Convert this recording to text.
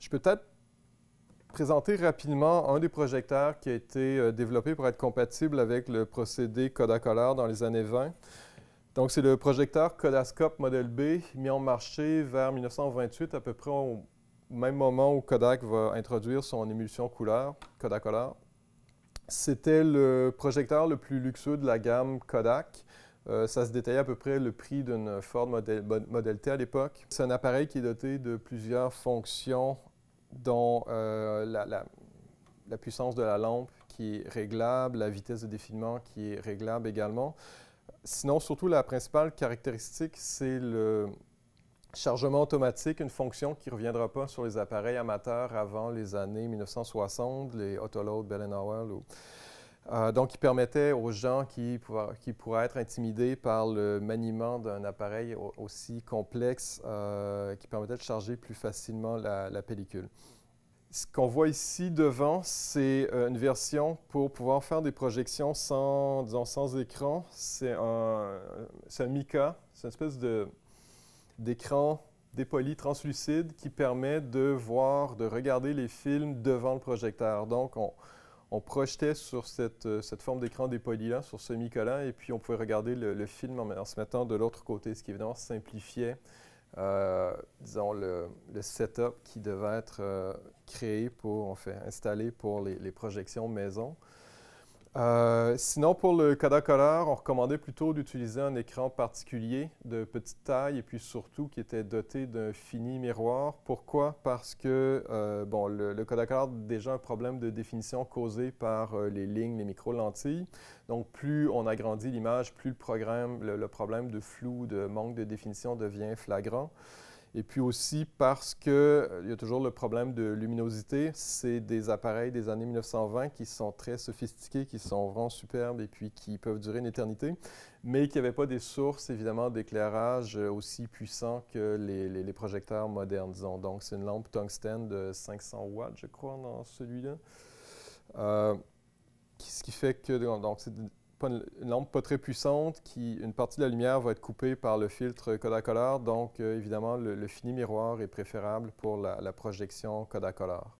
Je peux peut-être présenter rapidement un des projecteurs qui a été euh, développé pour être compatible avec le procédé Codacolor dans les années 20. Donc, c'est le projecteur Kodascope modèle B, mis en marché vers 1928, à peu près au même moment où Kodak va introduire son émulsion couleur, Color. C'était le projecteur le plus luxueux de la gamme Kodak. Euh, ça se détaillait à peu près le prix d'une Ford Model T à l'époque. C'est un appareil qui est doté de plusieurs fonctions dont euh, la, puissance de la lampe qui est réglable, la vitesse de défilement qui est réglable également. Sinon, surtout, la principale caractéristique, c'est le chargement automatique, une fonction qui ne reviendra pas sur les appareils amateurs avant les années 1960, les Autoload, Bell Howell. Ou euh, donc, il permettait aux gens qui, pourraient être intimidés par le maniement d'un appareil aussi complexe, euh, qui permettait de charger plus facilement la, pellicule. Ce qu'on voit ici devant, c'est euh, une version pour pouvoir faire des projections sans, écran. C'est un, euh, un, mica, c'est une espèce d'écran dépoli translucide qui permet de voir, de regarder les films devant le projecteur. Donc, on, on projetait sur cette, euh, forme d'écran des sur semi-collant, et puis on pouvait regarder le, film en, se mettant de l'autre côté, ce qui évidemment simplifiait, euh, disons, le, setup qui devait être euh, créé pour, fait installé pour les, les projections maison. Euh, sinon, pour le Kodak on recommandait plutôt d'utiliser un écran particulier de petite taille et puis surtout qui était doté d'un fini miroir. Pourquoi? Parce que euh, le, le, Kodak a déjà un problème de définition causé par euh, les lignes, les micro-lentilles. Donc, plus on agrandit l'image, plus le problème de flou, de manque de définition devient flagrant. Et puis aussi parce qu'il euh, y a toujours le problème de luminosité. C'est des appareils des années 1920 qui sont très sophistiqués, qui sont vraiment superbes et puis qui peuvent durer une éternité, mais qui n'avaient pas des sources, évidemment, d'éclairage euh, aussi puissants que les, projecteurs modernes, Donc, c'est une lampe tungstène de 500 watts, je crois, dans celui-là. Euh, ce qui fait que donc, c'est une, lampe pas très puissante, qui, une partie de la lumière va être coupée par le filtre Color, donc euh, évidemment le, fini miroir est préférable pour la, projection Color.